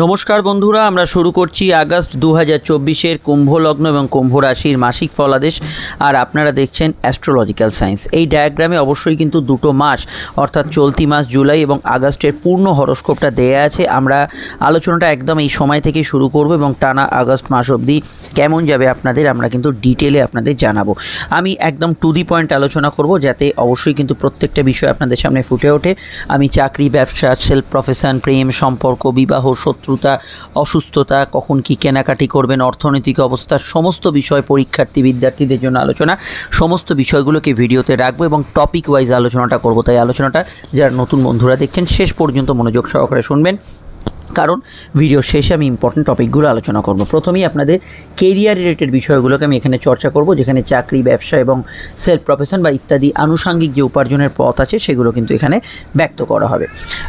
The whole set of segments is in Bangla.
নমস্কার বন্ধুরা আমরা শুরু করছি আগস্ট দু হাজার চব্বিশের কুম্ভ লগ্ন এবং কুম্ভ রাশির মাসিক ফলাদেশ আর আপনারা দেখছেন অ্যাস্ট্রোলজিক্যাল সায়েন্স এই ডায়াগ্রামে অবশ্যই কিন্তু দুটো মাস অর্থাৎ চলতি মাস জুলাই এবং আগস্টের পূর্ণ হরস্কোপটা দেয়া আছে আমরা আলোচনাটা একদম এই সময় থেকে শুরু করব এবং টানা আগস্ট মাস অবধি কেমন যাবে আপনাদের আমরা কিন্তু ডিটেলে আপনাদের জানাবো আমি একদম টু দি পয়েন্ট আলোচনা করব যাতে অবশ্যই কিন্তু প্রত্যেকটা বিষয় আপনাদের সামনে ফুটে ওঠে আমি চাকরি ব্যবসা সেলফ প্রফেশন প্রেম সম্পর্ক বিবাহ সত্য শত্রুতা অসুস্থতা কখন কি কেনাকাটি করবেন অর্থনৈতিক অবস্থা সমস্ত বিষয় পরীক্ষার্থী বিদ্যার্থীদের জন্য আলোচনা সমস্ত বিষয়গুলোকে ভিডিওতে রাখবো এবং টপিক ওয়াইজ আলোচনাটা করবো তাই আলোচনাটা যারা নতুন বন্ধুরা দেখছেন শেষ পর্যন্ত মনোযোগ সহকারে শুনবেন কারণ ভিডিও শেষে আমি ইম্পর্টেন্ট টপিকগুলো আলোচনা করব প্রথমেই আপনাদের কেরিয়ার রিলেটেড বিষয়গুলোকে আমি এখানে চর্চা করব যেখানে চাকরি ব্যবসা এবং সেলফ প্রফেশন বা ইত্যাদি আনুষাঙ্গিক যে উপার্জনের পথ আছে সেগুলো কিন্তু এখানে ব্যক্ত করা হবে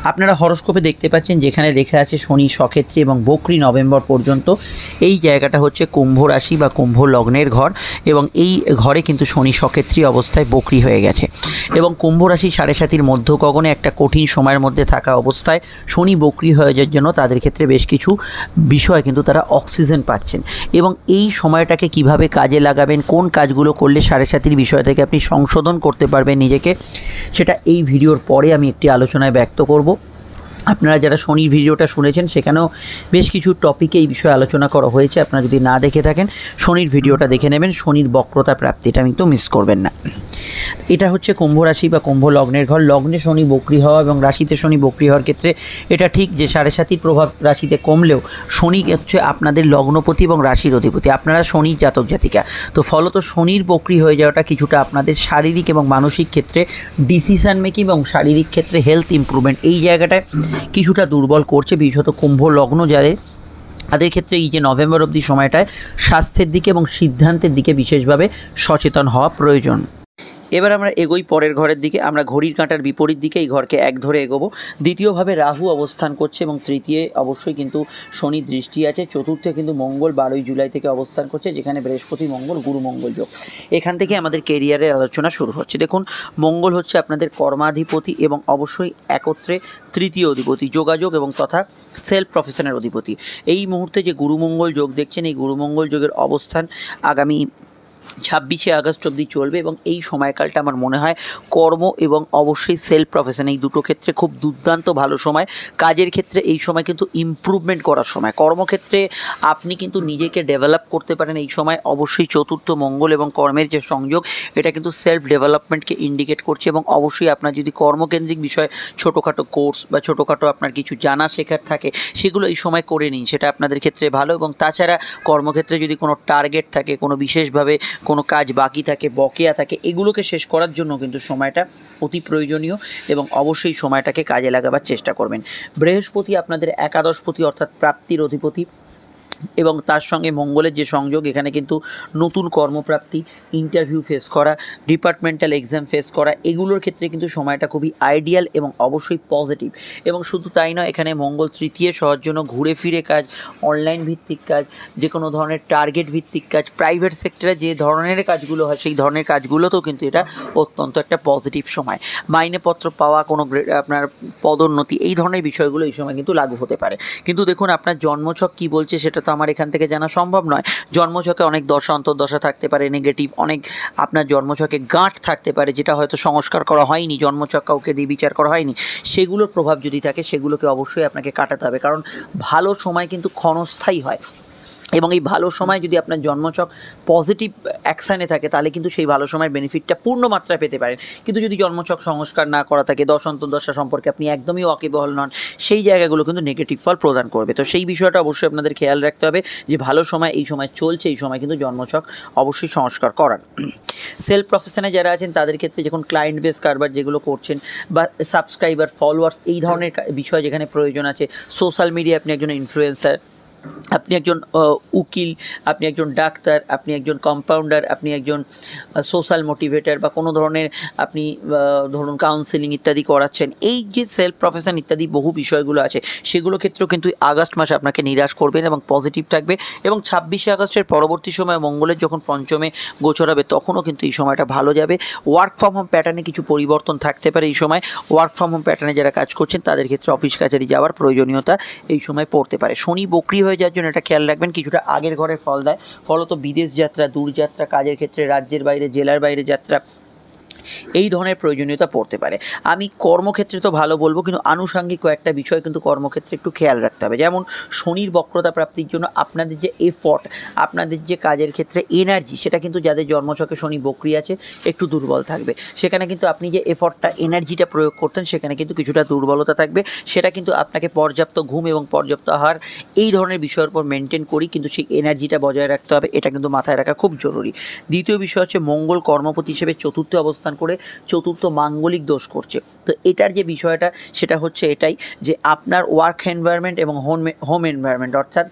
আপনারা হরস্কোপে দেখতে পাচ্ছেন যেখানে লেখা আছে শনি সক্ষেত্রে এবং বকরি নভেম্বর পর্যন্ত এই জায়গাটা হচ্ছে কুম্ভ রাশি বা কুম্ভ লগ্নের ঘর এবং এই ঘরে কিন্তু শনি সক্ষেত্রী অবস্থায় বকরি হয়ে গেছে এবং কুম্ভ রাশি সাড়ে সাতির মধ্য কগনে একটা কঠিন সময়ের মধ্যে থাকা অবস্থায় শনি বকরি হয়ে যাওয়ার জন্য তাদের ক্ষেত্রে বেশ কিছু বিষয় কিন্তু তারা অক্সিজেন পাচ্ছেন এবং এই সময়টাকে কিভাবে কাজে লাগাবেন কোন কাজগুলো করলে সাড়ে সাতির বিষয় থেকে আপনি সংশোধন করতে পারবেন নিজেকে সেটা এই ভিডিওর পরে আমি একটি আলোচনায় ব্যক্ত করব আপনারা যারা শনির ভিডিওটা শুনেছেন সেখানেও বেশ কিছু টপিকে এই বিষয়ে আলোচনা করা হয়েছে আপনারা যদি না দেখে থাকেন শনির ভিডিওটা দেখে নেবেন শনির বক্রতা প্রাপ্তিটা কিন্তু মিস করবেন না এটা হচ্ছে কুম্ভ রাশি বা কুম্ভ লগ্নের ঘর লগ্নে শনি বক্রি হওয়া এবং রাশিতে শনি বক্রি হওয়ার ক্ষেত্রে এটা ঠিক যে সাড়ে সাতির প্রভাব রাশিতে কমলেও শনি হচ্ছে আপনাদের লগ্নপতি এবং রাশির অধিপতি আপনারা শনি জাতক জাতিকা তো ফলত শনির বক্রি হয়ে যাওয়াটা কিছুটা আপনাদের শারীরিক এবং মানসিক ক্ষেত্রে ডিসিশান মেকিং এবং শারীরিক ক্ষেত্রে হেলথ ইম্প্রুভমেন্ট এই জায়গাটায় কিছুটা দুর্বল করছে বিশেষত কুম্ভ লগ্ন যাদের তাদের ক্ষেত্রে এই যে নভেম্বর অবধি সময়টায় স্বাস্থ্যের দিকে এবং সিদ্ধান্তের দিকে বিশেষভাবে সচেতন হওয়া প্রয়োজন এবার আমরা এগোই পরের ঘরের দিকে আমরা ঘড়ির কাঁটার বিপরীত দিকে এই ঘরকে এক ধরে এগোবো দ্বিতীয়ভাবে রাহু অবস্থান করছে এবং তৃতীয় অবশ্যই কিন্তু শনি দৃষ্টি আছে চতুর্থে কিন্তু মঙ্গল বারোই জুলাই থেকে অবস্থান করছে যেখানে বৃহস্পতি মঙ্গল গুরু মঙ্গল যোগ এখান থেকে আমাদের কেরিয়ারের আলোচনা শুরু হচ্ছে দেখুন মঙ্গল হচ্ছে আপনাদের কর্মাধিপতি এবং অবশ্যই একত্রে তৃতীয় অধিপতি যোগাযোগ এবং তথা সেলফ প্রফেশনের অধিপতি এই মুহূর্তে যে গুরুমঙ্গল যোগ দেখছেন এই গুরুমঙ্গল যোগের অবস্থান আগামী ছাব্বিশে আগস্ট অবধি চলবে এবং এই সময়কালটা আমার মনে হয় কর্ম এবং অবশ্যই সেলফ প্রফেশন এই দুটো ক্ষেত্রে খুব দুর্দান্ত ভালো সময় কাজের ক্ষেত্রে এই সময় কিন্তু ইম্প্রুভমেন্ট করার সময় কর্মক্ষেত্রে আপনি কিন্তু নিজেকে ডেভেলপ করতে পারেন এই সময় অবশ্যই চতুর্থ মঙ্গল এবং কর্মের যে সংযোগ এটা কিন্তু সেলফ ডেভেলপমেন্টকে ইন্ডিকেট করছে এবং অবশ্যই আপনার যদি কর্মকেন্দ্রিক বিষয়ে ছোটোখাটো কোর্স বা ছোটোখাটো আপনার কিছু জানা শেখার থাকে সেগুলো এই সময় করে নিন সেটা আপনাদের ক্ষেত্রে ভালো এবং তাছাড়া কর্মক্ষেত্রে যদি কোনো টার্গেট থাকে কোনো বিশেষভাবে কোনো কোনো কাজ বাকি থাকে বকেয়া থাকে এগুলোকে শেষ করার জন্য কিন্তু সময়টা অতি প্রয়োজনীয় এবং অবশ্যই সময়টাকে কাজে লাগাবার চেষ্টা করবেন বৃহস্পতি আপনাদের একাদশপতি অর্থাৎ প্রাপ্তির অধিপতি এবং তার সঙ্গে মঙ্গলের যে সংযোগ এখানে কিন্তু নতুন কর্মপ্রাপ্তি ইন্টারভিউ ফেস করা ডিপার্টমেন্টাল এক্সাম ফেস করা এগুলোর ক্ষেত্রে কিন্তু সময়টা খুবই আইডিয়াল এবং অবশ্যই পজিটিভ এবং শুধু তাই নয় এখানে মঙ্গল তৃতীয় সহজ জন্য ঘুরে ফিরে কাজ অনলাইন ভিত্তিক কাজ যে কোনো ধরনের টার্গেট ভিত্তিক কাজ প্রাইভেট সেক্টরে যে ধরনের কাজগুলো হয় সেই ধরনের কাজগুলোতেও কিন্তু এটা অত্যন্ত একটা পজিটিভ সময় মাইনেপত্র পাওয়া কোনো আপনার পদোন্নতি এই ধরনের বিষয়গুলো এই সময় কিন্তু লাগু হতে পারে কিন্তু দেখুন আপনার জন্মছক কী বলছে সেটা তো আমার এখান থেকে জানা সম্ভব নয় জন্মছকে অনেক দশা অন্তর্দশা থাকতে পারে নেগেটিভ অনেক আপনার জন্মছকে গাঁট থাকতে পারে যেটা হয়তো সংস্কার করা হয়নি জন্মছক কাউকে দিয়ে বিচার করা হয়নি সেগুলোর প্রভাব যদি থাকে সেগুলোকে অবশ্যই আপনাকে কাটাতে হবে কারণ ভালো সময় কিন্তু ক্ষণস্থায়ী হয় এবং এই ভালো সময় যদি আপনার জন্মচক পজিটিভ অ্যাকশানে থাকে তাহলে কিন্তু সেই ভালো সময়ের বেনিফিটটা পূর্ণ মাত্রায় পেতে পারেন কিন্তু যদি জন্মচক সংস্কার না করা থাকে দশ অন্তর্দশা সম্পর্কে আপনি একদমই ওয়াকিবহল নন সেই জায়গাগুলো কিন্তু নেগেটিভ ফল প্রদান করবে তো সেই বিষয়টা অবশ্যই আপনাদের খেয়াল রাখতে হবে যে ভালো সময় এই সময় চলছে এই সময় কিন্তু জন্মচক অবশ্যই সংস্কার করার সেলফ প্রফেশনে যারা আছেন তাদের ক্ষেত্রে যখন ক্লায়েন্ট বেস কারবার যেগুলো করছেন বা সাবস্ক্রাইবার ফলোয়ার্স এই ধরনের বিষয় যেখানে প্রয়োজন আছে সোশ্যাল মিডিয়া আপনি একজন ইনফ্লুয়েন্সার আপনি একজন উকিল আপনি একজন ডাক্তার আপনি একজন কম্পাউন্ডার আপনি একজন সোশ্যাল মোটিভেটার বা কোনো ধরনের আপনি ধরুন কাউন্সেলিং ইত্যাদি করাচ্ছেন এই যে সেলফ প্রফেশন ইত্যাদি বহু বিষয়গুলো আছে সেগুলো ক্ষেত্রেও কিন্তু আগস্ট মাসে আপনাকে নিরাশ করবেন এবং পজিটিভ থাকবে এবং ছাব্বিশে আগস্টের পরবর্তী সময় মঙ্গলের যখন পঞ্চমে গোছর হবে তখনও কিন্তু এই সময়টা ভালো যাবে ওয়ার্ক ফ্রম হোম প্যাটার্নে কিছু পরিবর্তন থাকতে পারে এই সময় ওয়ার্ক ফ্রম হোম প্যাটার্নে যারা কাজ করছেন তাদের ক্ষেত্রে অফিস কাছারি যাওয়ার প্রয়োজনীয়তা এই সময় পড়তে পারে শনি বকরি হয়ে হয়ে যাওয়ার জন্য এটা খেয়াল রাখবেন কিছুটা আগের ঘরে ফল দেয় ফলত বিদেশ যাত্রা দূরযাত্রা কাজের ক্ষেত্রে রাজ্যের বাইরে জেলার বাইরে যাত্রা এই ধরনের প্রয়োজনীয়তা পড়তে পারে আমি কর্মক্ষেত্রে তো ভালো বলবো কিন্তু আনুষাঙ্গিক কয়েকটা বিষয় কিন্তু কর্মক্ষেত্রে একটু খেয়াল রাখতে হবে যেমন শনির বক্রতা প্রাপ্তির জন্য আপনাদের যে এফর্ট আপনাদের যে কাজের ক্ষেত্রে এনার্জি সেটা কিন্তু যাদের জন্মছকে শনি বকরি আছে একটু দুর্বল থাকবে সেখানে কিন্তু আপনি যে এফর্টটা এনার্জিটা প্রয়োগ করতেন সেখানে কিন্তু কিছুটা দুর্বলতা থাকবে সেটা কিন্তু আপনাকে পর্যাপ্ত ঘুম এবং পর্যাপ্ত আহার এই ধরনের বিষয়ের উপর মেনটেন করি কিন্তু সেই এনার্জিটা বজায় রাখতে হবে এটা কিন্তু মাথায় রাখা খুব জরুরি দ্বিতীয় বিষয় হচ্ছে মঙ্গল কর্মপতি হিসেবে চতুর্থ অবস্থান অবস্থান করে চতুর্থ মাঙ্গলিক দোষ করছে তো এটার যে বিষয়টা সেটা হচ্ছে এটাই যে আপনার ওয়ার্ক এনভায়রনমেন্ট এবং হোম হোম এনভায়রনমেন্ট অর্থাৎ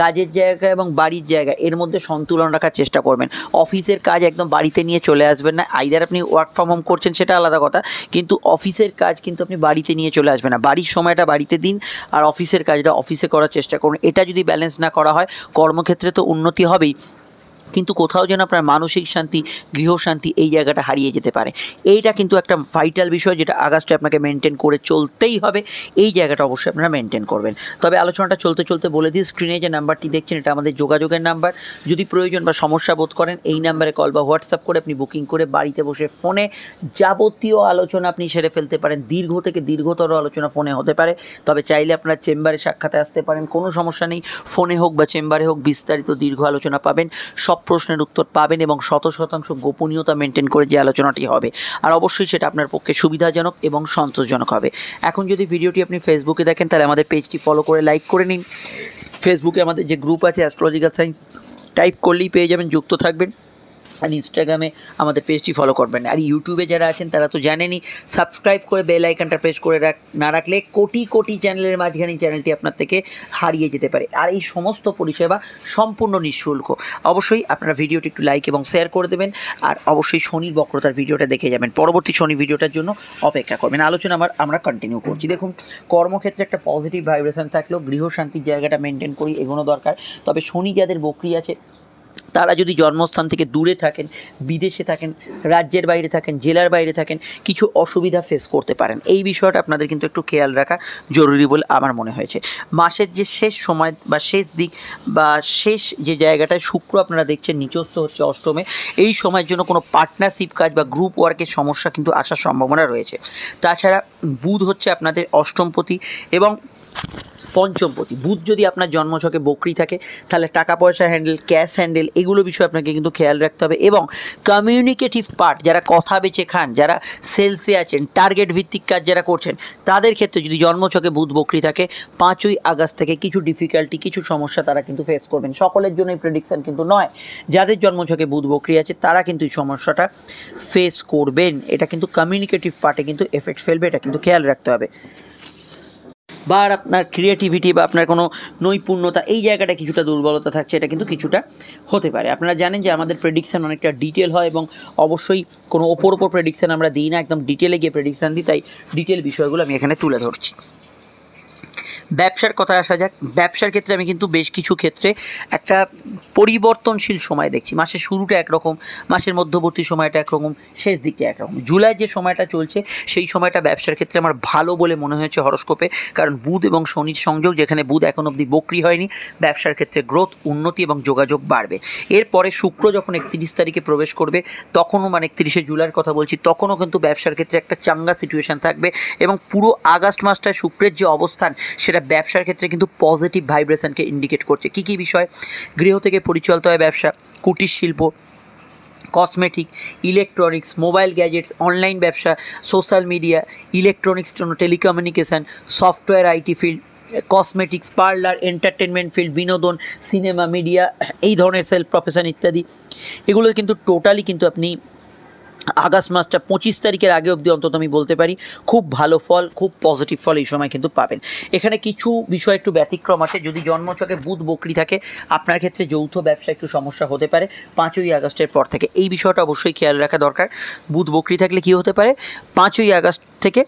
কাজের জায়গা এবং বাড়ির জায়গা এর মধ্যে সন্তুলন রাখার চেষ্টা করবেন অফিসের কাজ একদম বাড়িতে নিয়ে চলে আসবেন না আইদার আপনি ওয়ার্ক ফ্রম হোম করছেন সেটা আলাদা কথা কিন্তু অফিসের কাজ কিন্তু আপনি বাড়িতে নিয়ে চলে আসবেন না বাড়ির সময়টা বাড়িতে দিন আর অফিসের কাজটা অফিসে করার চেষ্টা করুন এটা যদি ব্যালেন্স না করা হয় কর্মক্ষেত্রে তো উন্নতি হবেই কিন্তু কোথাও যেন আপনার মানসিক শান্তি গৃহশান্তি এই জায়গাটা হারিয়ে যেতে পারে এইটা কিন্তু একটা ভাইটাল বিষয় যেটা আগস্টে আপনাকে মেনটেন করে চলতেই হবে এই জায়গাটা অবশ্যই আপনারা মেনটেন করবেন তবে আলোচনাটা চলতে চলতে বলে দিই স্ক্রিনে যে নাম্বারটি দেখছেন এটা আমাদের যোগাযোগের নাম্বার যদি প্রয়োজন বা সমস্যা বোধ করেন এই নাম্বারে কল বা হোয়াটসঅ্যাপ করে আপনি বুকিং করে বাড়িতে বসে ফোনে যাবতীয় আলোচনা আপনি সেরে ফেলতে পারেন দীর্ঘ থেকে দীর্ঘতর আলোচনা ফোনে হতে পারে তবে চাইলে আপনারা চেম্বারে সাক্ষাতে আসতে পারেন কোনো সমস্যা নেই ফোনে হোক বা চেম্বারে হোক বিস্তারিত দীর্ঘ আলোচনা পাবেন সব সব প্রশ্নের উত্তর পাবেন এবং শত শতাংশ গোপনীয়তা মেনটেন করে যে আলোচনাটি হবে আর অবশ্যই সেটা আপনার পক্ষে সুবিধাজনক এবং সন্তোষজনক হবে এখন যদি ভিডিওটি আপনি ফেসবুকে দেখেন তাহলে আমাদের পেজটি ফলো করে লাইক করে নিন ফেসবুকে আমাদের যে গ্রুপ আছে অ্যাস্ট্রোলজিক্যাল সায়েন্স টাইপ করলেই পেয়ে যাবেন যুক্ত থাকবেন আর ইনস্টাগ্রামে আমাদের পেজটি ফলো করবেন আর ইউটিউবে যারা আছেন তারা তো জানেনই সাবস্ক্রাইব করে বেল আইকনটা প্রেস করে রাখ না রাখলে কোটি কোটি চ্যানেলের মাঝখানে চ্যানেলটি আপনার থেকে হারিয়ে যেতে পারে আর এই সমস্ত পরিষেবা সম্পূর্ণ নিঃশুল্ক অবশ্যই আপনারা ভিডিওটি একটু লাইক এবং শেয়ার করে দেবেন আর অবশ্যই শনির বক্রতার ভিডিওটা দেখে যাবেন পরবর্তী শনি ভিডিওটার জন্য অপেক্ষা করবেন আলোচনা আমার আমরা কন্টিনিউ করছি দেখুন কর্মক্ষেত্রে একটা পজিটিভ ভাইব্রেশন থাকলেও গৃহশান্তির জায়গাটা মেনটেন করি এগোনো দরকার তবে শনি যাদের বক্রি আছে তারা যদি জন্মস্থান থেকে দূরে থাকেন বিদেশে থাকেন রাজ্যের বাইরে থাকেন জেলার বাইরে থাকেন কিছু অসুবিধা ফেস করতে পারেন এই বিষয়টা আপনাদের কিন্তু একটু খেয়াল রাখা জরুরি বলে আমার মনে হয়েছে মাসের যে শেষ সময় বা শেষ দিক বা শেষ যে জায়গাটায় শুক্র আপনারা দেখছেন নিচস্থ হচ্ছে অষ্টমে এই সময়ের জন্য কোনো পার্টনারশিপ কাজ বা গ্রুপ ওয়ার্কের সমস্যা কিন্তু আসার সম্ভাবনা রয়েছে তাছাড়া বুধ হচ্ছে আপনাদের অষ্টমপতি এবং পঞ্চমপতি বুধ যদি আপনার জন্মছকে বকরি থাকে তাহলে টাকা পয়সা হ্যান্ডেল ক্যাশ হ্যান্ডেল এগুলো বিষয়ে আপনাকে কিন্তু খেয়াল রাখতে হবে এবং কমিউনিকেটিভ পার্ট যারা কথা বেছে খান যারা সেলসে আছেন টার্গেট ভিত্তিক কাজ যারা করছেন তাদের ক্ষেত্রে যদি জন্মছকে বুধ বকরি থাকে পাঁচই আগস্ট থেকে কিছু ডিফিকাল্টি কিছু সমস্যা তারা কিন্তু ফেস করবেন সকলের জন্য এই প্রেডিকশান কিন্তু নয় যাদের জন্মছকে বুধ বকরি আছে তারা কিন্তু এই সমস্যাটা ফেস করবেন এটা কিন্তু কমিউনিকেটিভ পার্টে কিন্তু এফেক্ট ফেলবে এটা কিন্তু খেয়াল রাখতে হবে বা আপনার ক্রিয়েটিভিটি বা আপনার কোনো নৈপুণ্যতা এই জায়গাটা কিছুটা দুর্বলতা থাকছে এটা কিন্তু কিছুটা হতে পারে আপনারা জানেন যে আমাদের প্রেডিকশান অনেকটা ডিটেল হয় এবং অবশ্যই কোনো ওপর ওপর প্রেডিকশান আমরা দিই না একদম ডিটেলে গিয়ে প্রেডিকশান দিই তাই ডিটেল বিষয়গুলো আমি এখানে তুলে ধরছি ব্যবসার কথা আসা যাক ব্যবসার ক্ষেত্রে আমি কিন্তু বেশ কিছু ক্ষেত্রে একটা পরিবর্তনশীল সময় দেখছি মাসের শুরুটা একরকম মাসের মধ্যবর্তী সময়টা একরকম শেষ দিকে একরকম জুলাই যে সময়টা চলছে সেই সময়টা ব্যবসার ক্ষেত্রে আমার ভালো বলে মনে হয়েছে হরস্কোপে কারণ বুধ এবং শনির সংযোগ যেখানে বুধ এখন অবধি বকরি হয়নি ব্যবসার ক্ষেত্রে গ্রোথ উন্নতি এবং যোগাযোগ বাড়বে এরপরে শুক্র যখন একত্রিশ তারিখে প্রবেশ করবে তখনও মানে একত্রিশে জুলাইয়ের কথা বলছি তখনও কিন্তু ব্যবসার ক্ষেত্রে একটা চাঙ্গা সিচুয়েশান থাকবে এবং পুরো আগস্ট মাসটায় শুক্রের যে অবস্থান সেটা এটা ব্যবসার ক্ষেত্রে কিন্তু পজিটিভ ভাইব্রেশনকে ইন্ডিকেট করছে কি কি বিষয় গৃহ থেকে পরিচালিত হয় ব্যবসা কুটির শিল্প cosmetic electronics mobile gadgets online ব্যবসা social media electronics telecommunication software IT field cosmetics parlour entertainment field বিনোদন সিনেমা মিডিয়া এই ধরনের সেলফ প্রফেশন ইত্যাদি এগুলো কিন্তু টোটালি কিন্তু আপনি আগস্ট মাসটা পঁচিশ তারিখের আগে অবধি অন্তত আমি বলতে পারি খুব ভালো ফল খুব পজিটিভ ফল এই সময় কিন্তু পাবেন এখানে কিছু বিষয় একটু ব্যতিক্রম আছে যদি জন্মচকে বুধ বকরি থাকে আপনার ক্ষেত্রে যৌথ ব্যবসা একটু সমস্যা হতে পারে পাঁচই আগস্টের পর থেকে এই বিষয়টা অবশ্যই খেয়াল রাখা দরকার বুধ বকরি থাকলে কি হতে পারে পাঁচই আগস্ট থেকে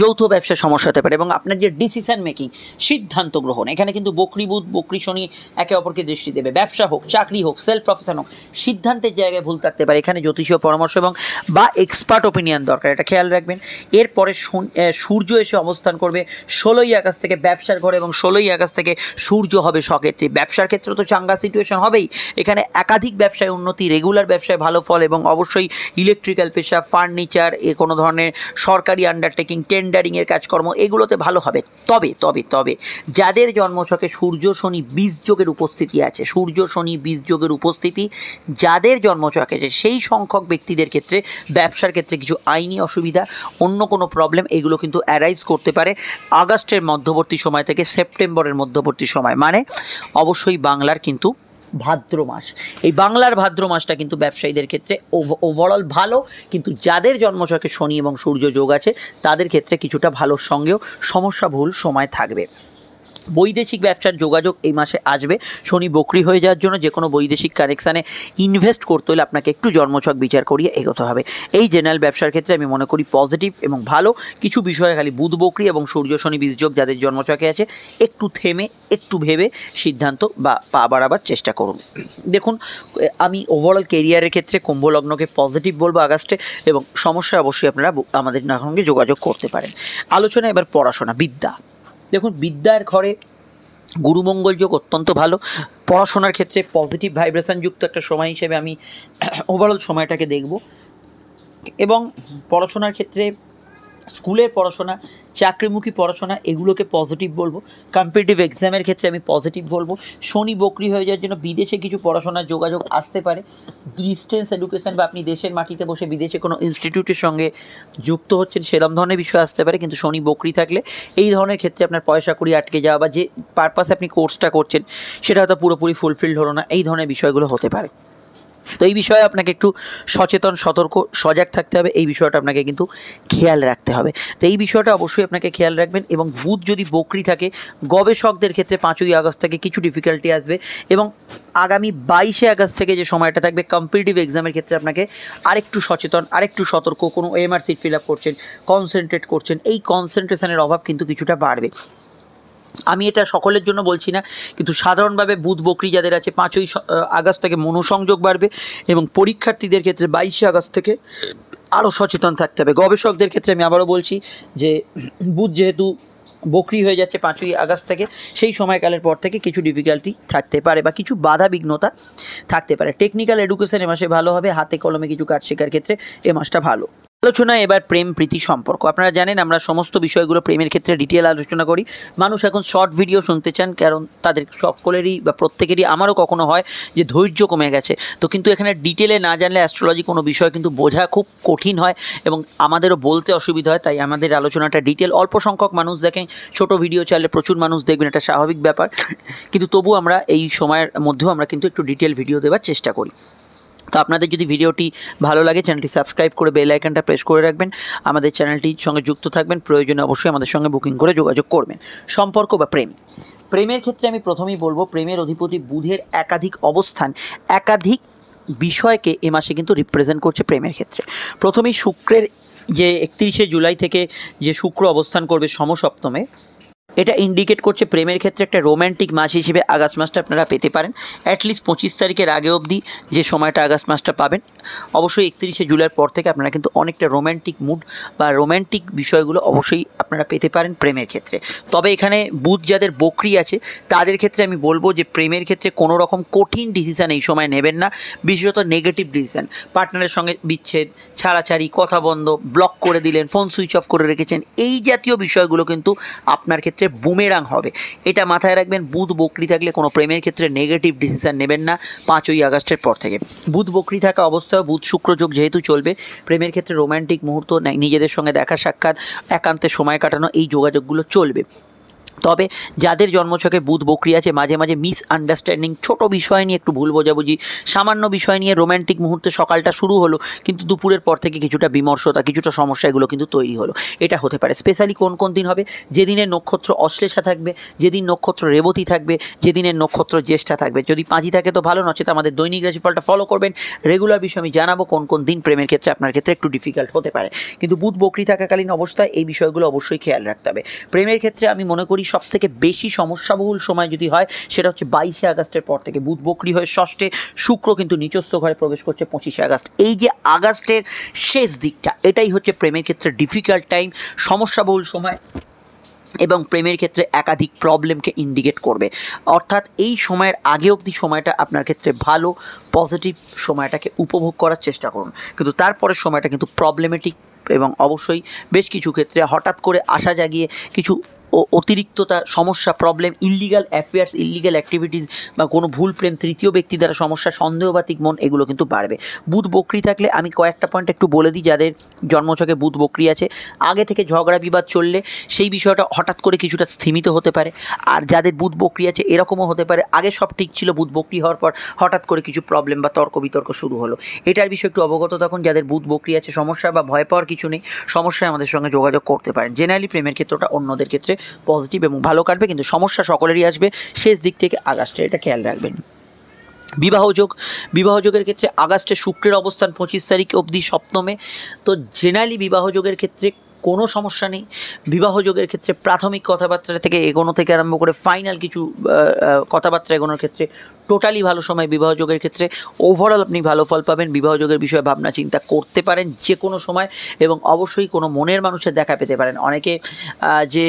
যৌথ ব্যবসার সমস্যা হতে পারে এবং আপনার যে ডিসিশান মেকিং সিদ্ধান্ত গ্রহণ এখানে কিন্তু বকরিবুধ বকরি শনি একে অপরকে দৃষ্টি দেবে ব্যবসা হোক চাকরি হোক সেলফ প্রফেশন হোক সিদ্ধান্তের জায়গায় ভুল থাকতে পারে এখানে জ্যোতিষীয় পরামর্শ এবং বা এক্সপার্ট ওপিনিয়ন দরকার এটা খেয়াল রাখবেন এরপরে সূর্য এসে অবস্থান করবে ষোলোই আগস্ট থেকে ব্যবসার ঘরে এবং ষোলোই আগস্ট থেকে সূর্য হবে সক্ষেত্রে ব্যবসার ক্ষেত্রে তো চাঙ্গা সিচুয়েশন হবেই এখানে একাধিক ব্যবসায় উন্নতি রেগুলার ব্যবসায় ভালো ফল এবং অবশ্যই ইলেকট্রিক্যাল পেশা ফার্নিচার এ কোনো ধরনের সরকারি আন্ডারটেকিং টেন্ডারিংয়ের কাজকর্ম এগুলোতে ভালো হবে তবে তবে তবে যাদের জন্মছকে সূর্য শনি বীজ যোগের উপস্থিতি আছে সূর্য শনি বীজ যোগের উপস্থিতি যাদের জন্মছকে আছে সেই সংখ্যক ব্যক্তিদের ক্ষেত্রে ব্যবসার ক্ষেত্রে কিছু আইনি অসুবিধা অন্য কোনো প্রবলেম এগুলো কিন্তু অ্যারাইজ করতে পারে আগস্টের মধ্যবর্তী সময় থেকে সেপ্টেম্বরের মধ্যবর্তী সময় মানে অবশ্যই বাংলার কিন্তু ভাদ্র মাস এই বাংলার ভাদ্র মাসটা কিন্তু ব্যবসায়ীদের ক্ষেত্রে ওভারঅল ভালো কিন্তু যাদের জন্মশকে শনি এবং সূর্য যোগ আছে তাদের ক্ষেত্রে কিছুটা ভালোর সঙ্গেও সমস্যা ভুল সময় থাকবে বৈদেশিক ব্যবসার যোগাযোগ এই মাসে আসবে শনি বকরি হয়ে যাওয়ার জন্য যে কোনো বৈদেশিক কানেকশানে ইনভেস্ট করতে হলে আপনাকে একটু জন্মছক বিচার করিয়ে এগোতে হবে এই জেনারেল ব্যবসার ক্ষেত্রে আমি মনে করি পজিটিভ এবং ভালো কিছু বিষয়ে খালি বুধ বকরি এবং সূর্য শনি বীজযোগ যাদের জন্মছকে আছে একটু থেমে একটু ভেবে সিদ্ধান্ত বা পা বাড়াবার চেষ্টা করুন দেখুন আমি ওভারঅল কেরিয়ারের ক্ষেত্রে কুম্ভলগ্নকে পজিটিভ বলবো আগস্টে এবং সমস্যা অবশ্যই আপনারা আমাদের সঙ্গে যোগাযোগ করতে পারেন আলোচনা এবার পড়াশোনা বিদ্যা দেখুন বিদ্যার ঘরে গুরুমঙ্গল যোগ অত্যন্ত ভালো পড়াশোনার ক্ষেত্রে পজিটিভ ভাইব্রেশন যুক্ত একটা সময় হিসেবে আমি ওভারঅল সময়টাকে দেখব এবং পড়াশোনার ক্ষেত্রে স্কুলের পড়াশোনা চাকরিমুখী পড়াশোনা এগুলোকে পজিটিভ বলবো কম্পিটিটিভ এক্সামের ক্ষেত্রে আমি পজিটিভ বলবো শনি বকরি হয়ে যাওয়ার জন্য বিদেশে কিছু পড়াশোনার যোগাযোগ আসতে পারে ডিস্টেন্স এডুকেশন বা আপনি দেশের মাটিতে বসে বিদেশে কোনো ইনস্টিটিউটের সঙ্গে যুক্ত হচ্ছেন সেরকম ধরনের বিষয় আসতে পারে কিন্তু শনি বকরি থাকলে এই ধরনের ক্ষেত্রে আপনার পয়সা করি আটকে যাওয়া বা যে পারপাসে আপনি কোর্সটা করছেন সেটা হয়তো পুরোপুরি ফুলফিল হলো না এই ধরনের বিষয়গুলো হতে পারে তো এই বিষয়ে আপনাকে একটু সচেতন সতর্ক সজাগ থাকতে হবে এই বিষয়টা আপনাকে কিন্তু খেয়াল রাখতে হবে তো এই বিষয়টা অবশ্যই আপনাকে খেয়াল রাখবেন এবং বুধ যদি বকরি থাকে গবেষকদের ক্ষেত্রে পাঁচই আগস্ট থেকে কিছু ডিফিকাল্টি আসবে এবং আগামী বাইশে আগস্ট থেকে যে সময়টা থাকবে কম্পিটিটিভ এক্সামের ক্ষেত্রে আপনাকে আরেকটু সচেতন আরেকটু সতর্ক কোনো এমআরসি ফিল আপ করছেন কনসেন্ট্রেট করছেন এই কনসেন্ট্রেশনের অভাব কিন্তু কিছুটা বাড়বে আমি এটা সকলের জন্য বলছি না কিন্তু সাধারণভাবে বুধ বকরি যাদের আছে পাঁচই আগস্ট থেকে মনোসংযোগ বাড়বে এবং পরীক্ষার্থীদের ক্ষেত্রে বাইশে আগস্ট থেকে আরও সচেতন থাকতে হবে গবেষকদের ক্ষেত্রে আমি আবারও বলছি যে বুধ যেহেতু বকরি হয়ে যাচ্ছে পাঁচই আগস্ট থেকে সেই সময়কালের পর থেকে কিছু ডিফিকাল্টি থাকতে পারে বা কিছু বাধা বিঘ্নতা থাকতে পারে টেকনিক্যাল এডুকেশন এ মাসে ভালো হবে হাতে কলমে কিছু কাজ শেখার ক্ষেত্রে এ মাসটা ভালো আলোচনা এবার প্রেম প্রীতি সম্পর্ক আপনারা জানেন আমরা সমস্ত বিষয়গুলো প্রেমের ক্ষেত্রে ডিটেল আলোচনা করি মানুষ এখন শর্ট ভিডিও শুনতে চান কারণ তাদের সকলেরই বা প্রত্যেকেরই আমারও কখনো হয় যে ধৈর্য কমে গেছে তো কিন্তু এখানে ডিটেলে না জানলে অ্যাস্ট্রোলজি কোনো বিষয় কিন্তু বোঝা খুব কঠিন হয় এবং আমাদেরও বলতে অসুবিধা হয় তাই আমাদের আলোচনাটা ডিটেল অল্প সংখ্যক মানুষ দেখেন ছোট ভিডিও চাইলে প্রচুর মানুষ দেখবেন এটা স্বাভাবিক ব্যাপার কিন্তু তবু আমরা এই সময়ের মধ্যেও আমরা কিন্তু একটু ডিটেল ভিডিও দেওয়ার চেষ্টা করি তো আপনাদের যদি ভিডিওটি ভালো লাগে চ্যানেলটি সাবস্ক্রাইব করে বেল আইকনটা প্রেস করে রাখবেন আমাদের চ্যানেলটির সঙ্গে যুক্ত থাকবেন প্রয়োজনে অবশ্যই আমাদের সঙ্গে বুকিং করে যোগাযোগ করবেন সম্পর্ক বা প্রেম প্রেমের ক্ষেত্রে আমি প্রথমেই বলবো প্রেমের অধিপতি বুধের একাধিক অবস্থান একাধিক বিষয়কে এ মাসে কিন্তু রিপ্রেজেন্ট করছে প্রেমের ক্ষেত্রে প্রথমেই শুক্রের যে একত্রিশে জুলাই থেকে যে শুক্র অবস্থান করবে সমসপ্তমে এটা ইন্ডিকেট করছে প্রেমের ক্ষেত্রে একটা রোম্যান্টিক মাস হিসেবে আগস্ট মাসটা আপনারা পেতে পারেন অ্যাটলিস্ট পঁচিশ তারিখের আগে অবধি যে সময়টা আগস্ট মাসটা পাবেন অবশ্যই একত্রিশে জুলাইয়ের পর থেকে আপনারা কিন্তু অনেকটা রোম্যান্টিক মুড বা রোম্যান্টিক বিষয়গুলো অবশ্যই আপনারা পেতে পারেন প্রেমের ক্ষেত্রে তবে এখানে বুধ যাদের বকরি আছে তাদের ক্ষেত্রে আমি বলবো যে প্রেমের ক্ষেত্রে কোনো রকম কঠিন ডিসিশান এই সময় নেবেন না বিশেষত নেগেটিভ ডিসিশান পার্টনারের সঙ্গে বিচ্ছেদ ছাড়াছাড়ি কথা বন্ধ ব্লক করে দিলেন ফোন সুইচ অফ করে রেখেছেন এই জাতীয় বিষয়গুলো কিন্তু আপনার ক্ষেত্রে ক্ষেত্রে বুমেরাং হবে এটা মাথায় রাখবেন বুধ বকরি থাকলে কোনো প্রেমের ক্ষেত্রে নেগেটিভ ডিসিশান নেবেন না পাঁচই আগস্টের পর থেকে বুধ বকরি থাকা অবস্থায় বুধ শুক্র যোগ যেহেতু চলবে প্রেমের ক্ষেত্রে রোম্যান্টিক মুহূর্ত নিজেদের সঙ্গে দেখা সাক্ষাৎ একান্তে সময় কাটানো এই যোগাযোগগুলো চলবে তবে যাদের জন্মছকে বুধ বকরি আছে মাঝে মাঝে মিস আন্ডারস্ট্যান্ডিং ছোটো বিষয় নিয়ে একটু ভুল বোঝাবুঝি সামান্য বিষয় নিয়ে রোম্যান্টিক মুহূর্তে সকালটা শুরু হলো কিন্তু দুপুরের পর থেকে কিছুটা বিমর্ষতা কিছুটা সমস্যা এগুলো কিন্তু তৈরি হলো এটা হতে পারে স্পেশালি কোন কোন দিন হবে যেদিনের নক্ষত্র অশ্লেষা থাকবে যেদিন নক্ষত্র রেবতী থাকবে যেদিনের নক্ষত্র জ্যেষ্ঠা থাকবে যদি পাঁচই থাকে তো ভালো নচেত আমাদের দৈনিক রাশিফলটা ফলো করবেন রেগুলার বিষয় আমি জানাবো কোন কোন দিন প্রেমের ক্ষেত্রে আপনার ক্ষেত্রে একটু ডিফিকাল্ট হতে পারে কিন্তু বুধ বকরি থাকাকালীন অবস্থায় এই বিষয়গুলো অবশ্যই খেয়াল রাখতে হবে প্রেমের ক্ষেত্রে আমি মনে করি করি থেকে বেশি সমস্যাবহুল সময় যদি হয় সেটা হচ্ছে বাইশে আগস্টের পর থেকে বুধ বকরি হয়ে ষষ্ঠে শুক্র কিন্তু নিচস্থ ঘরে প্রবেশ করছে পঁচিশে আগস্ট এই যে আগস্টের শেষ দিকটা এটাই হচ্ছে প্রেমের ক্ষেত্রে ডিফিকাল্ট টাইম সমস্যাবহুল সময় এবং প্রেমের ক্ষেত্রে একাধিক প্রবলেমকে ইন্ডিকেট করবে অর্থাৎ এই সময়ের আগে অবধি সময়টা আপনার ক্ষেত্রে ভালো পজিটিভ সময়টাকে উপভোগ করার চেষ্টা করুন কিন্তু তারপরের সময়টা কিন্তু প্রবলেমেটিক এবং অবশ্যই বেশ কিছু ক্ষেত্রে হঠাৎ করে আশা জাগিয়ে কিছু ও অতিরিক্ততা সমস্যা problem illegal affairs illegal activities বা কোনো ভুল প্রেম তৃতীয় ব্যক্তি দ্বারা সমস্যা সন্দেহবাতিক মন এগুলো কিন্তু বাড়বে বুধ বকরি থাকলে আমি কয়েকটা পয়েন্ট একটু বলে দিই যাদের জন্মছকে বুধ বকরি আছে আগে থেকে ঝগড়া বিবাদ চললে সেই বিষয়টা হঠাৎ করে কিছুটা স্থিমিত হতে পারে আর যাদের বুধ বকরি আছে এরকমও হতে পারে আগে সব ঠিক ছিল বুধ বকরি হওয়ার পর হঠাৎ করে কিছু প্রবলেম বা তর্ক বিতর্ক শুরু হলো এটার বিষয়ে একটু অবগত থাকুন যাদের বুধ বকরি আছে সমস্যা বা ভয় পাওয়ার কিছু নেই সমস্যায় আমাদের সঙ্গে যোগাযোগ করতে পারেন জেনারেলি প্রেমের ক্ষেত্রটা অন্যদের ক্ষেত্রে পজিটিভ এবং ভালো কাটবে কিন্তু সমস্যা সকলেরই আসবে শেষ দিক থেকে আগস্টে এটা খেয়াল রাখবেন বিবাহযোগ বিবাহযোগের ক্ষেত্রে আগস্টে শুক্রের অবস্থান পঁচিশ তারিখ অবধি সপ্তমে তো জেনারেলি বিবাহযোগের ক্ষেত্রে কোনো সমস্যা নেই বিবাহযোগের ক্ষেত্রে প্রাথমিক কথাবার্তা থেকে এগোনো থেকে আরম্ভ করে ফাইনাল কিছু কথাবার্তা এগোনোর ক্ষেত্রে টোটালি ভালো সময় বিবাহযোগের ক্ষেত্রে ওভারঅল আপনি ভালো ফল পাবেন বিবাহযোগের বিষয়ে ভাবনা চিন্তা করতে পারেন যে কোনো সময় এবং অবশ্যই কোনো মনের মানুষের দেখা পেতে পারেন অনেকে যে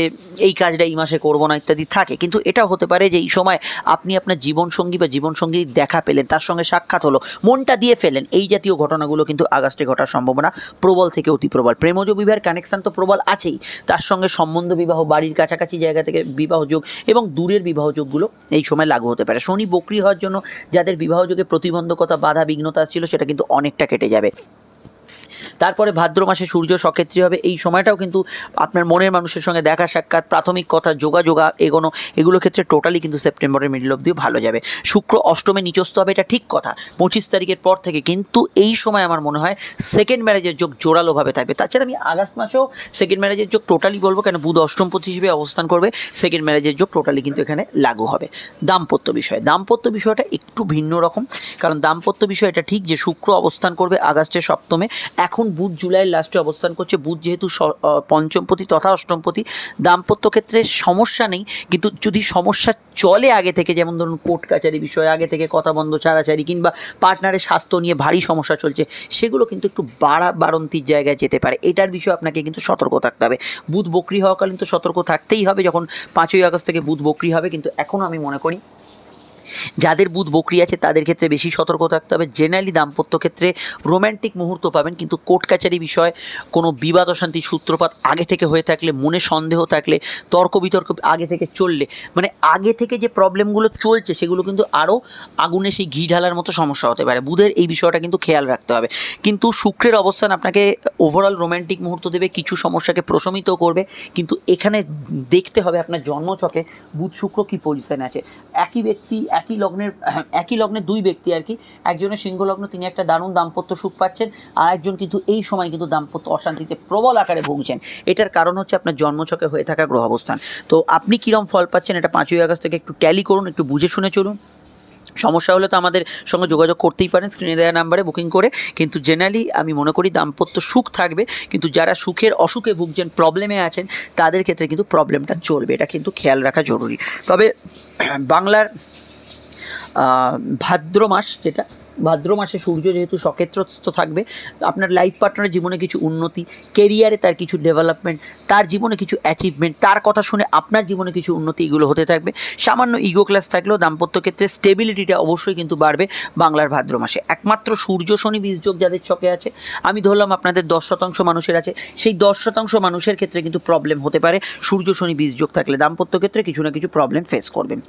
এই কাজটা এই মাসে করবো না ইত্যাদি থাকে কিন্তু এটা হতে পারে যে এই সময় আপনি আপনার জীবনসঙ্গী বা সঙ্গী দেখা পেলেন তার সঙ্গে সাক্ষাৎ হলো মনটা দিয়ে ফেলেন এই জাতীয় ঘটনাগুলো কিন্তু আগস্টে ঘটার সম্ভাবনা প্রবল থেকে অতি প্রবল প্রেমজ বিবাহের কানেকশন তো প্রবল আছেই তার সঙ্গে সম্বন্ধ বিবাহ বাড়ির কাছাকাছি জায়গা থেকে বিবাহযোগ এবং দূরের বিবাহযোগগুলো এই সময় লাগু হতে পারে শনি বক্রি হওয়ার জন্য যাদের বিবাহযোগে প্রতিবন্ধকতা বাধা বিঘ্নতা ছিল সেটা কিন্তু অনেকটা কেটে যাবে তারপরে ভাদ্র মাসে সূর্য সক্ষেত্রী হবে এই সময়টাও কিন্তু আপনার মনের মানুষের সঙ্গে দেখা সাক্ষাৎ প্রাথমিক কথা যোগাযোগ এগোনো এগুলো ক্ষেত্রে টোটালি কিন্তু সেপ্টেম্বরের মিডল অব্দিও ভালো যাবে শুক্র অষ্টমে নিচস্ত হবে এটা ঠিক কথা পঁচিশ তারিখের পর থেকে কিন্তু এই সময় আমার মনে হয় সেকেন্ড ম্যারেজের যোগ জোরালোভাবে থাকবে তাছাড়া আমি আগস্ট মাসেও সেকেন্ড ম্যারেজের যোগ টোটালি বলবো কেন বুধ অষ্টম পথ হিসেবে অবস্থান করবে সেকেন্ড ম্যারেজের যোগ টোটালি কিন্তু এখানে লাগু হবে দাম্পত্য বিষয়ে দাম্পত্য বিষয়টা একটু ভিন্ন রকম কারণ দাম্পত্য বিষয় এটা ঠিক যে শুক্র অবস্থান করবে আগস্টের সপ্তমে এখন বুধ জুলাই লাস্টে অবস্থান করছে বুধ যেহেতু পঞ্চমপতি তথা অষ্টমপতি দাম্পত্য ক্ষেত্রে সমস্যা নেই কিন্তু যদি সমস্যা চলে আগে থেকে যেমন ধরুন কোর্ট কাচারি বিষয়ে আগে থেকে কথা বন্ধ ছাড়াছাড়ি কিংবা পার্টনারের স্বাস্থ্য নিয়ে ভারী সমস্যা চলছে সেগুলো কিন্তু একটু বাড়া বাড়ন্তির জায়গায় যেতে পারে এটার বিষয়ে আপনাকে কিন্তু সতর্ক থাকতে হবে বুধ বকরি হওয়াকালীন তো সতর্ক থাকতেই হবে যখন পাঁচই আগস্ট থেকে বুধ বকরি হবে কিন্তু এখন আমি মনে করি যাদের বুধ বকরি আছে তাদের ক্ষেত্রে বেশি সতর্ক থাকতে হবে জেনারেলি দাম্পত্য ক্ষেত্রে রোম্যান্টিক মুহূর্ত পাবেন কিন্তু কোর্ট কাচারি বিষয় কোনো বিবাদ অশান্তির সূত্রপাত আগে থেকে হয়ে থাকলে মনে সন্দেহ থাকলে তর্ক বিতর্ক আগে থেকে চললে মানে আগে থেকে যে প্রবলেমগুলো চলছে সেগুলো কিন্তু আরও আগুনে সেই ঘি ঢালার মতো সমস্যা হতে পারে বুধের এই বিষয়টা কিন্তু খেয়াল রাখতে হবে কিন্তু শুক্রের অবস্থান আপনাকে ওভারঅল রোম্যান্টিক মুহূর্ত দেবে কিছু সমস্যাকে প্রশমিত করবে কিন্তু এখানে দেখতে হবে আপনার জন্মছকে বুধ শুক্র কী পজিশানে আছে একই ব্যক্তি একই লগ্নের একই লগ্নের দুই ব্যক্তি আর কি একজনের সিংহলগ্ন তিনি একটা দারুণ দাম্পত্য সুখ পাচ্ছেন আর একজন কিন্তু এই সময় কিন্তু দাম্পত্য অশান্তিতে প্রবল আকারে ভুগছেন এটার কারণ হচ্ছে আপনার জন্মছকে হয়ে থাকা গ্রহ অবস্থান তো আপনি কীরম ফল পাচ্ছেন এটা পাঁচই আগস্ট থেকে একটু ট্যালি করুন একটু বুঝে শুনে চলুন সমস্যা হলে তো আমাদের সঙ্গে যোগাযোগ করতেই পারেন স্ক্রিনে দেওয়া নাম্বারে বুকিং করে কিন্তু জেনারেলি আমি মনে করি দাম্পত্য সুখ থাকবে কিন্তু যারা সুখের অসুখে ভুগছেন প্রবলেমে আছেন তাদের ক্ষেত্রে কিন্তু প্রবলেমটা চলবে এটা কিন্তু খেয়াল রাখা জরুরি তবে বাংলার ভাদ্র মাস যেটা ভাদ্র মাসে সূর্য যেহেতু সক্ষেত্রস্থ থাকবে আপনার লাইফ পার্টনারের জীবনে কিছু উন্নতি কেরিয়ারে তার কিছু ডেভেলপমেন্ট তার জীবনে কিছু অ্যাচিভমেন্ট তার কথা শুনে আপনার জীবনে কিছু উন্নতি এগুলো হতে থাকবে সামান্য ইগো ক্লাস থাকলেও দাম্পত্য ক্ষেত্রে স্টেবিলিটিটা অবশ্যই কিন্তু বাড়বে বাংলার ভাদ্র মাসে একমাত্র সূর্য শনি বীজযোগ যাদের ছকে আছে আমি ধরলাম আপনাদের দশ শতাংশ মানুষের আছে সেই দশ শতাংশ মানুষের ক্ষেত্রে কিন্তু প্রবলেম হতে পারে সূর্য শনি বীজযোগ থাকলে দাম্পত্য ক্ষেত্রে কিছু না কিছু প্রবলেম ফেস করবেন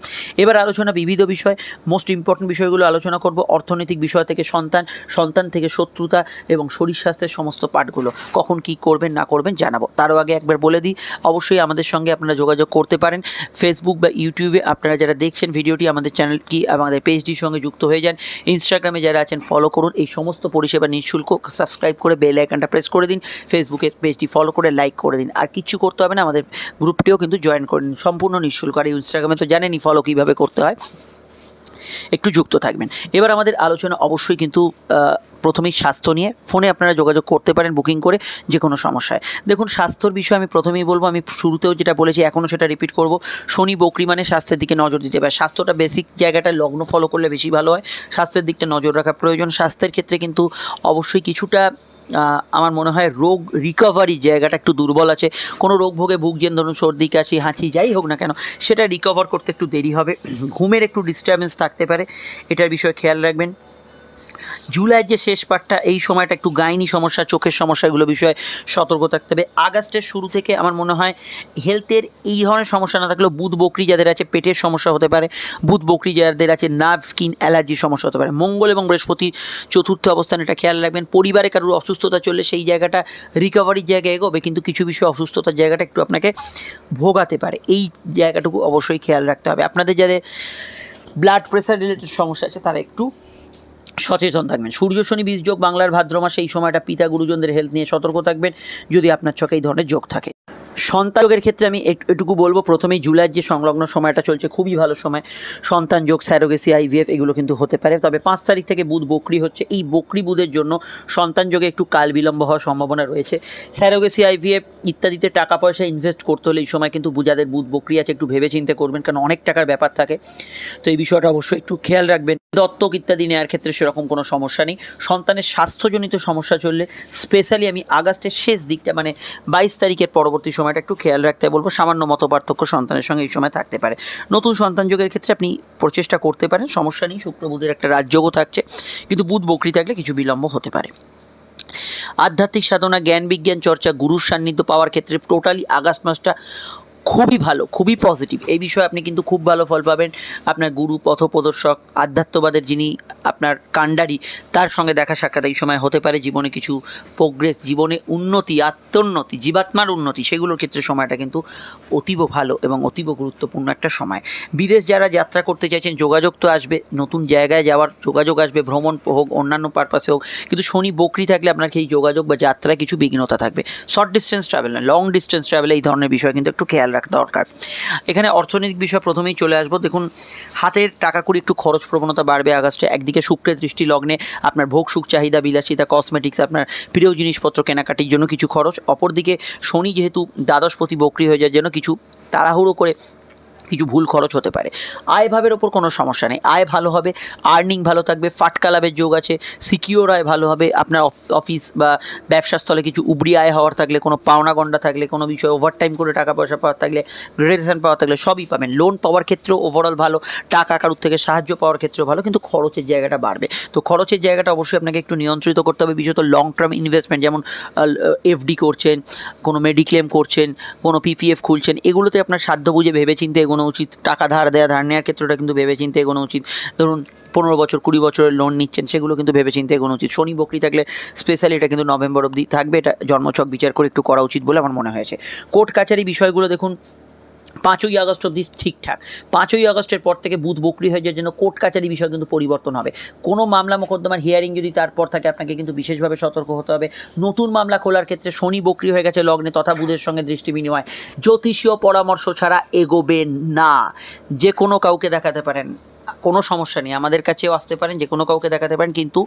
এবার আলোচনা বিবিধ বিষয় মোস্ট ইম্পর্টেন্ট বিষয়গুলো আলোচনা করব অর্থনৈতিক বিষয় থেকে সন্তান সন্তান থেকে শত্রুতা এবং শরীর স্বাস্থ্যের সমস্ত পাঠগুলো কখন কি করবেন না করবেন জানাবো তারও আগে একবার বলে দিই অবশ্যই আমাদের সঙ্গে আপনারা যোগাযোগ করতে পারেন ফেসবুক বা ইউটিউবে আপনারা যারা দেখছেন ভিডিওটি আমাদের চ্যানেলটি আমাদের পেজটির সঙ্গে যুক্ত হয়ে যান ইনস্টাগ্রামে যারা আছেন ফলো করুন এই সমস্ত পরিষেবা নিঃশুল্ক সাবস্ক্রাইব করে বেল আইকনটা প্রেস করে দিন ফেসবুকের পেজটি ফলো করে লাইক করে দিন আর কিছু করতে হবে না আমাদের গ্রুপটিও কিন্তু জয়েন করে নিন সম্পূর্ণ নিঃশুল্ক আর ইনস্টাগ্রামে তো জানেনই ফলো কীভাবে করতে হয় একটু যুক্ত থাকবেন এবার আমাদের আলোচনা অবশ্যই কিন্তু প্রথমেই স্বাস্থ্য নিয়ে ফোনে আপনারা যোগাযোগ করতে পারেন বুকিং করে যে কোনো সমস্যায় দেখুন স্বাস্থ্যর বিষয়ে আমি প্রথমেই বলবো আমি শুরুতেও যেটা বলেছি এখনও সেটা রিপিট করব শনি বকরি মানে স্বাস্থ্যের দিকে নজর দিতে পারে স্বাস্থ্যটা বেসিক জায়গাটা লগ্ন ফলো করলে বেশি ভালো হয় স্বাস্থ্যের দিকটা নজর রাখা প্রয়োজন স্বাস্থ্যের ক্ষেত্রে কিন্তু অবশ্যই কিছুটা আমার মনে হয় রোগ রিকভারি জায়গাটা একটু দুর্বল আছে কোনো রোগ ভোগে ভুগছেন ধরুন সর্দি কাশি হাঁচি যাই হোক না কেন সেটা রিকভার করতে একটু দেরি হবে ঘুমের একটু ডিস্টারবেন্স থাকতে পারে এটার বিষয়ে খেয়াল রাখবেন জুলাই যে শেষ পার্টটা এই সময়টা একটু গাইনি সমস্যা চোখের সমস্যাগুলো বিষয়ে সতর্ক থাকতে হবে আগস্টের শুরু থেকে আমার মনে হয় হেলথের এই ধরনের সমস্যা না থাকলেও বুধ বকরি যাদের আছে পেটের সমস্যা হতে পারে বুধ বকরি যাদের আছে নার্ভ স্কিন অ্যালার্জির সমস্যা হতে পারে মঙ্গল এবং বৃহস্পতির চতুর্থ অবস্থান এটা খেয়াল রাখবেন পরিবারে কারোর অসুস্থতা চললে সেই জায়গাটা রিকভারির জায়গায় এগোবে কিন্তু কিছু বিষয়ে অসুস্থতার জায়গাটা একটু আপনাকে ভোগাতে পারে এই জায়গাটুকু অবশ্যই খেয়াল রাখতে হবে আপনাদের যাদের ব্লাড প্রেশার রিলেটেড সমস্যা আছে তারা একটু সচেতন থাকবেন সূর্য শনি বীজ যোগ বাংলার ভাদ্র মাসে এই সময়টা পিতা গুরুজনদের হেলথ নিয়ে সতর্ক থাকবেন যদি আপনার চোখে এই ধরনের যোগ থাকে সন্তান যোগের ক্ষেত্রে আমি এটুকু বলবো প্রথমেই জুলাইয়ের যে সংলগ্ন সময়টা চলছে খুবই ভালো সময় সন্তান যোগ স্যারোগেসি আইভিএফ এগুলো কিন্তু হতে পারে তবে পাঁচ তারিখ থেকে বুধ বকরি হচ্ছে এই বকরি বুধের জন্য সন্তান যোগে একটু কাল বিলম্ব হওয়ার সম্ভাবনা রয়েছে স্যারোগেসি আইভিএফ ইত্যাদিতে টাকা পয়সা ইনভেস্ট করতে হলে এই সময় কিন্তু বুঝাদের বুধ বকরি আছে একটু ভেবে চিন্তে করবেন কারণ অনেক টাকার ব্যাপার থাকে তো এই বিষয়টা অবশ্যই একটু খেয়াল রাখবেন দত্তক ইত্যাদি নেওয়ার ক্ষেত্রে সেরকম কোনো সমস্যা নেই সন্তানের স্বাস্থ্যজনিত সমস্যা চললে স্পেশালি আমি আগস্টের শেষ দিকটা মানে বাইশ তারিখের পরবর্তী সময়টা একটু খেয়াল রাখতে বলবো সামান্য মত পার্থক্য সন্তানের সঙ্গে এই সময় থাকতে পারে নতুন সন্তান যোগের ক্ষেত্রে আপনি প্রচেষ্টা করতে পারেন সমস্যা নেই শুক্র বুধের একটা রাজযোগও থাকছে কিন্তু বুধ বকরি থাকলে কিছু বিলম্ব হতে পারে আধ্যাত্মিক সাধনা জ্ঞান বিজ্ঞান চর্চা গুরুর সান্নিধ্য পাওয়ার ক্ষেত্রে টোটালি আগস্ট মাসটা খুবই ভালো খুবই পজিটিভ এই বিষয়ে আপনি কিন্তু খুব ভালো ফল পাবেন আপনার গুরু পথপ্রদর্শক আধ্যাত্মবাদের যিনি আপনার কাণ্ডারি তার সঙ্গে দেখা সাক্ষাৎ এই সময় হতে পারে জীবনে কিছু প্রোগ্রেস জীবনে উন্নতি আত্মোন্নতি জীবাত্মার উন্নতি সেগুলোর ক্ষেত্রে সময়টা কিন্তু অতীব ভালো এবং অতীব গুরুত্বপূর্ণ একটা সময় বিদেশ যারা যাত্রা করতে চাইছেন যোগাযোগ তো আসবে নতুন জায়গায় যাওয়ার যোগাযোগ আসবে ভ্রমণ হোক অন্যান্য পারপাসে হোক কিন্তু শনি বকরি থাকলে আপনার সেই যোগাযোগ বা যাত্রায় কিছু বিঘ্নতা থাকবে শর্ট ডিস্টেন্স ট্রাভেল না লং ডিস্টেন্স ট্রাভেল এই ধরনের বিষয় কিন্তু একটু খেয়াল রাখা দরকার এখানে অর্থনৈতিক বিষয় প্রথমেই চলে আসবো দেখুন হাতের টাকা করে একটু খরচ প্রবণতা বাড়বে আগস্টে একদিকে শুক্রের দৃষ্টি লগ্নে আপনার ভোগ সুখ চাহিদা বিলাসিতা কসমেটিক্স আপনার প্রিয় জিনিসপত্র কেনাকাটির জন্য কিছু খরচ অপরদিকে শনি যেহেতু দ্বাদশপতি বক্রি হয়ে যায় যেন কিছু তাড়াহুড়ো করে কিছু ভুল খরচ হতে পারে আয় ভাবের ওপর কোনো সমস্যা নেই আয় ভালো হবে আর্নিং ভালো থাকবে ফাটকা লাভের যোগ আছে সিকিওর আয় ভালো হবে আপনার অফিস বা ব্যবসাস্থলে কিছু উবরি আয় হওয়ার থাকলে কোনো পাওনা গন্ডা থাকলে কোনো বিষয়ে ওভারটাইম করে টাকা পয়সা পাওয়ার থাকলে গ্রেডুয়েশন পাওয়া থাকলে সবই পাবেন লোন পাওয়ার ক্ষেত্রেও ওভারঅল ভালো টাকা কারুর থেকে সাহায্য পাওয়ার ক্ষেত্রেও ভালো কিন্তু খরচের জায়গাটা বাড়বে তো খরচের জায়গাটা অবশ্যই আপনাকে একটু নিয়ন্ত্রিত করতে হবে বিশেষত লং টার্ম ইনভেস্টমেন্ট যেমন এফডি করছেন কোনো মেডিক্লেম করছেন কোনো পিপিএফ খুলছেন এগুলোতে আপনার সাধ্য বুঝে ভেবেচিন্তে এগুলো এগোনো উচিত টাকা ধার দেওয়া ধার নেওয়ার ক্ষেত্রটা কিন্তু ভেবেচিন্তে এগোনো উচিত ধরুন পনেরো বছর কুড়ি বছরের লোন নিচ্ছেন সেগুলো কিন্তু ভেবেচিন্তে এগোনো উচিত শনি বকরি থাকলে স্পেশালি এটা কিন্তু নভেম্বর অবধি থাকবে এটা জন্মছক বিচার করে একটু করা উচিত বলে আমার মনে হয়েছে কোর্ট কাছারি বিষয়গুলো দেখুন পাঁচই আগস্ট অবধি ঠিকঠাক পাঁচই আগস্টের পর থেকে বুধ বকরি হয়ে যাওয়ার জন্য কোর্ট কাচারি বিষয় কিন্তু পরিবর্তন হবে কোনো মামলা মোকদ্দমার হিয়ারিং যদি তারপর থাকে আপনাকে কিন্তু বিশেষভাবে সতর্ক হতে হবে নতুন মামলা খোলার ক্ষেত্রে শনি বকরি হয়ে গেছে লগ্নে তথা বুধের সঙ্গে দৃষ্টি বিনিময় জ্যোতিষীয় পরামর্শ ছাড়া এগোবে না যে কোনো কাউকে দেখাতে পারেন কোনো সমস্যা নেই আমাদের কাছেও আসতে পারেন যে কোনো কাউকে দেখাতে পারেন কিন্তু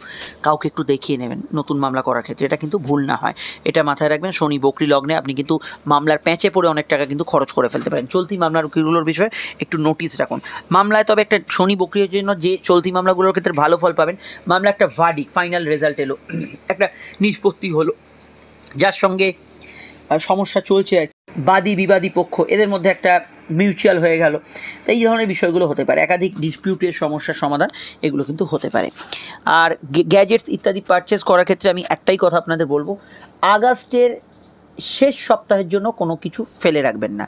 কাউকে একটু দেখিয়ে নেবেন নতুন মামলা করার ক্ষেত্রে এটা কিন্তু ভুল না হয় এটা মাথায় রাখবেন শনি বকরি লগ্নে আপনি কিন্তু মামলার প্যাঁচে পড়ে অনেক টাকা কিন্তু খরচ করে ফেলতে পারেন চলতি মামলাগুলোর বিষয়ে একটু নোটিস রাখুন মামলায় তবে একটা শনি বকরির জন্য যে চলতি মামলাগুলোর ক্ষেত্রে ভালো ফল পাবেন মামলা একটা ভার্ডিক ফাইনাল রেজাল্ট এলো একটা নিষ্পত্তি হলো যার সঙ্গে সমস্যা চলছে বাদী বিবাদী পক্ষ এদের মধ্যে একটা মিউচুয়াল হয়ে গেল তো এই ধরনের বিষয়গুলো হতে পারে একাধিক ডিসপিউটের সমস্যার সমাধান এগুলো কিন্তু হতে পারে আর গ্যাজেটস ইত্যাদি পারচেস করার ক্ষেত্রে আমি একটাই কথা আপনাদের বলবো আগস্টের শেষ সপ্তাহের জন্য কোনো কিছু ফেলে রাখবেন না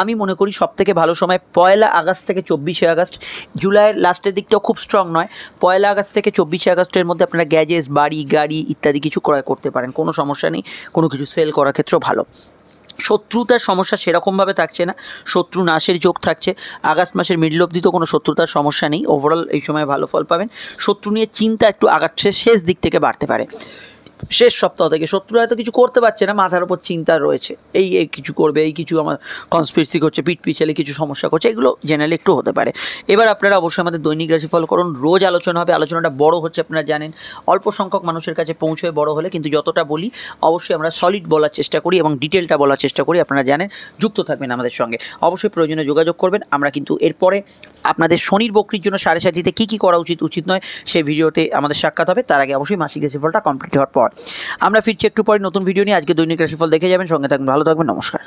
আমি মনে করি সব থেকে ভালো সময় পয়লা আগস্ট থেকে চব্বিশে আগস্ট জুলাইয়ের লাস্টের দিকটাও খুব স্ট্রং নয় পয়লা আগস্ট থেকে চব্বিশে আগস্টের মধ্যে আপনারা গ্যাজেস বাড়ি গাড়ি ইত্যাদি কিছু ক্রয় করতে পারেন কোনো সমস্যা নেই কোনো কিছু সেল করার ক্ষেত্রেও ভালো শত্রুতার সমস্যা সেরকমভাবে থাকছে না শত্রু নাশের যোগ থাকছে আগস্ট মাসের মিডল অব্দি তো কোনো শত্রুতার সমস্যা নেই ওভারঅল এই সময় ভালো ফল পাবেন শত্রু নিয়ে চিন্তা একটু আগাচ্ছে শেষ দিক থেকে বাড়তে পারে শেষ সপ্তাহ থেকে শত্রুরা হয়তো কিছু করতে পারছে না মাথার উপর চিন্তা রয়েছে এই এই কিছু করবে এই কিছু আমার কনস্পিরেসি করছে পিঠ পিছালে কিছু সমস্যা করছে এগুলো জেনারেলি একটু হতে পারে এবার আপনারা অবশ্যই আমাদের দৈনিক রাশিফল করুন রোজ আলোচনা হবে আলোচনাটা বড় হচ্ছে আপনারা জানেন অল্প সংখ্যক মানুষের কাছে পৌঁছয়ে বড় হলে কিন্তু যতটা বলি অবশ্যই আমরা সলিড বলার চেষ্টা করি এবং ডিটেলটা বলার চেষ্টা করি আপনারা জানেন যুক্ত থাকবেন আমাদের সঙ্গে অবশ্যই প্রয়োজনে যোগাযোগ করবেন আমরা কিন্তু এরপরে আপনাদের শনির বকরির জন্য সাড়ে সাতিতে কী কী করা উচিত উচিত নয় সেই ভিডিওতে আমাদের সাক্ষাৎ হবে তার আগে অবশ্যই মাসিক রাশিফলটা কমপ্লিট হওয়ার পর আমরা ফিরছি একটু পরে নতুন ভিডিও নিয়ে আজকে দৈনিক রাশিফল দেখে যাবেন সঙ্গে থাকবেন ভালো থাকবেন নমস্কার